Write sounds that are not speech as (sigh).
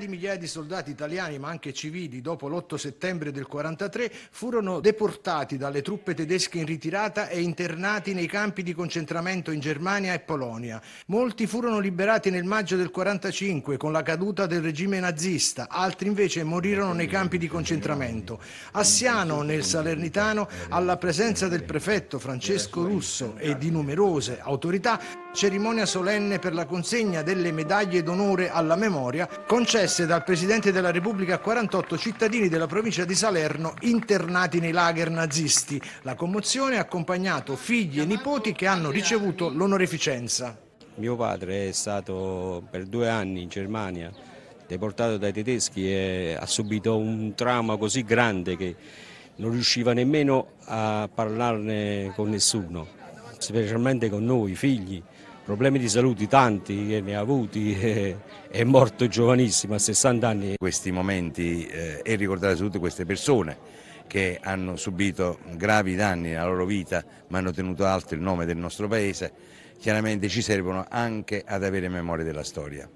di migliaia di soldati italiani, ma anche civili, dopo l'8 settembre del 43, furono deportati dalle truppe tedesche in ritirata e internati nei campi di concentramento in Germania e Polonia. Molti furono liberati nel maggio del 45 con la caduta del regime nazista, altri invece morirono nei campi di concentramento. A Siano, nel Salernitano, alla presenza del prefetto Francesco Russo e di numerose autorità, cerimonia solenne per la consegna delle medaglie d'onore alla memoria concessa concesse dal Presidente della Repubblica a 48 cittadini della provincia di Salerno internati nei lager nazisti. La commozione ha accompagnato figli e nipoti che hanno ricevuto l'onoreficenza. Mio padre è stato per due anni in Germania deportato dai tedeschi e ha subito un trauma così grande che non riusciva nemmeno a parlarne con nessuno, specialmente con noi figli. Problemi di salute tanti che ne ha avuti, (laughs) eh, è morto giovanissimo a 60 anni. Questi momenti eh, e ricordare tutte queste persone che hanno subito gravi danni nella loro vita ma hanno tenuto alto il nome del nostro paese, chiaramente ci servono anche ad avere memoria della storia.